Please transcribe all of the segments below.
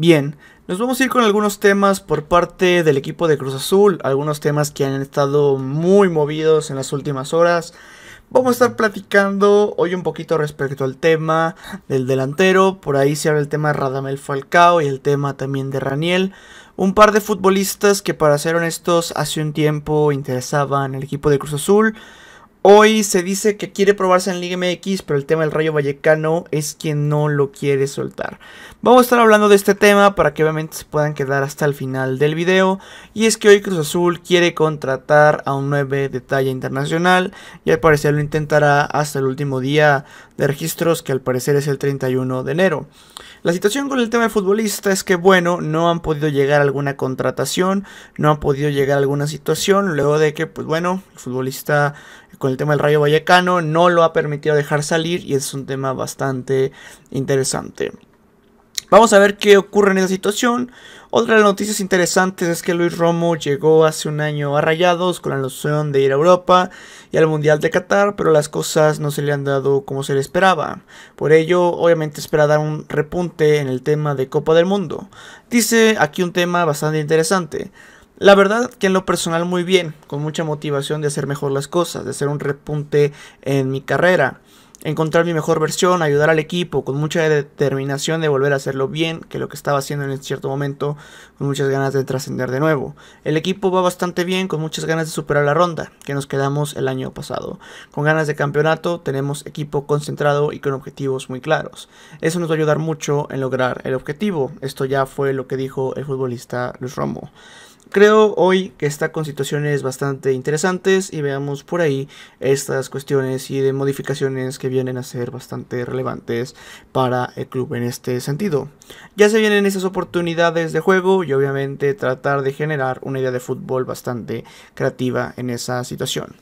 Bien, nos vamos a ir con algunos temas por parte del equipo de Cruz Azul, algunos temas que han estado muy movidos en las últimas horas. Vamos a estar platicando hoy un poquito respecto al tema del delantero, por ahí se habla el tema de Radamel Falcao y el tema también de Raniel, un par de futbolistas que para ser honestos hace un tiempo interesaban al equipo de Cruz Azul. Hoy se dice que quiere probarse en Liga MX, pero el tema del Rayo Vallecano es que no lo quiere soltar. Vamos a estar hablando de este tema para que obviamente se puedan quedar hasta el final del video. Y es que hoy Cruz Azul quiere contratar a un 9 de talla internacional y al parecer lo intentará hasta el último día de registros que al parecer es el 31 de enero. La situación con el tema del futbolista es que bueno, no han podido llegar a alguna contratación, no han podido llegar a alguna situación luego de que pues bueno, el futbolista con el tema del Rayo Vallecano, no lo ha permitido dejar salir y es un tema bastante interesante. Vamos a ver qué ocurre en esa situación. Otra de las noticias interesantes es que Luis Romo llegó hace un año a Rayados con la noción de ir a Europa y al Mundial de Qatar, pero las cosas no se le han dado como se le esperaba. Por ello, obviamente espera dar un repunte en el tema de Copa del Mundo. Dice aquí un tema bastante interesante. La verdad que en lo personal muy bien, con mucha motivación de hacer mejor las cosas, de hacer un repunte en mi carrera, encontrar mi mejor versión, ayudar al equipo, con mucha determinación de volver a hacerlo bien, que lo que estaba haciendo en cierto momento, con muchas ganas de trascender de nuevo. El equipo va bastante bien, con muchas ganas de superar la ronda, que nos quedamos el año pasado. Con ganas de campeonato, tenemos equipo concentrado y con objetivos muy claros. Eso nos va a ayudar mucho en lograr el objetivo. Esto ya fue lo que dijo el futbolista Luis Romo creo hoy que está con situaciones bastante interesantes y veamos por ahí estas cuestiones y de modificaciones que vienen a ser bastante relevantes para el club en este sentido. Ya se vienen esas oportunidades de juego y obviamente tratar de generar una idea de fútbol bastante creativa en esa situación.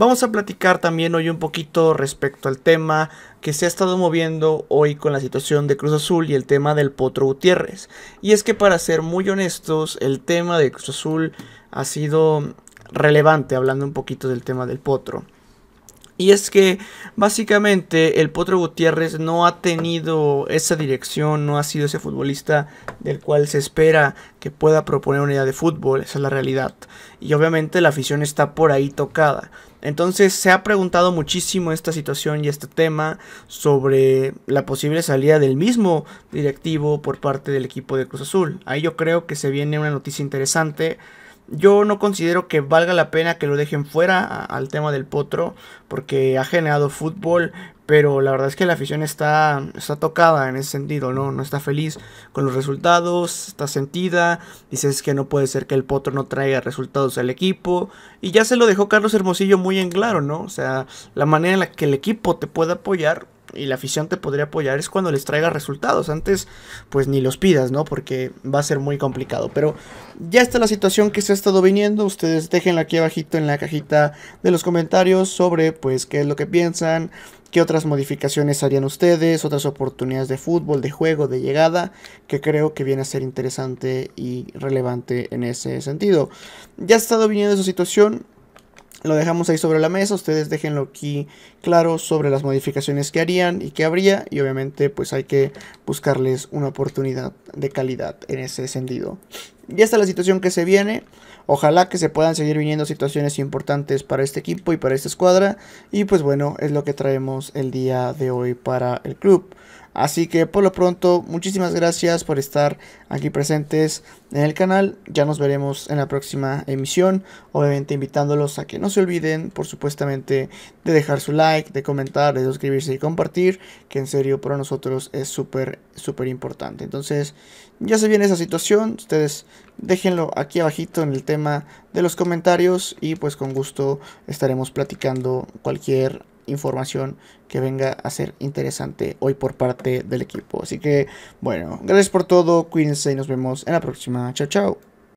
Vamos a platicar también hoy un poquito respecto al tema que se ha estado moviendo hoy con la situación de Cruz Azul y el tema del Potro Gutiérrez. Y es que para ser muy honestos, el tema de Cruz Azul ha sido relevante hablando un poquito del tema del Potro. Y es que básicamente el Potro Gutiérrez no ha tenido esa dirección, no ha sido ese futbolista del cual se espera que pueda proponer una idea de fútbol, esa es la realidad. Y obviamente la afición está por ahí tocada. Entonces se ha preguntado muchísimo esta situación y este tema sobre la posible salida del mismo directivo por parte del equipo de Cruz Azul. Ahí yo creo que se viene una noticia interesante yo no considero que valga la pena que lo dejen fuera al tema del potro, porque ha generado fútbol, pero la verdad es que la afición está, está tocada en ese sentido, ¿no? No está feliz con los resultados, está sentida, dices que no puede ser que el potro no traiga resultados al equipo, y ya se lo dejó Carlos Hermosillo muy en claro, ¿no? O sea, la manera en la que el equipo te puede apoyar y la afición te podría apoyar es cuando les traiga resultados. Antes, pues ni los pidas, ¿no? Porque va a ser muy complicado. Pero ya está la situación que se ha estado viniendo. Ustedes déjenla aquí abajito en la cajita de los comentarios sobre, pues, qué es lo que piensan. ¿Qué otras modificaciones harían ustedes? ¿Otras oportunidades de fútbol, de juego, de llegada? Que creo que viene a ser interesante y relevante en ese sentido. Ya ha estado viniendo esa situación lo dejamos ahí sobre la mesa, ustedes déjenlo aquí claro sobre las modificaciones que harían y que habría y obviamente pues hay que buscarles una oportunidad de calidad en ese sentido. Y esta es la situación que se viene, ojalá que se puedan seguir viniendo situaciones importantes para este equipo y para esta escuadra y pues bueno es lo que traemos el día de hoy para el club. Así que por lo pronto, muchísimas gracias por estar aquí presentes en el canal. Ya nos veremos en la próxima emisión. Obviamente invitándolos a que no se olviden, por supuestamente, de dejar su like, de comentar, de suscribirse y compartir, que en serio para nosotros es súper, súper importante. Entonces, ya se viene esa situación. Ustedes déjenlo aquí abajito en el tema de los comentarios y pues con gusto estaremos platicando cualquier información que venga a ser interesante hoy por parte del equipo. Así que, bueno, gracias por todo, cuídense y nos vemos en la próxima. Chao, chao.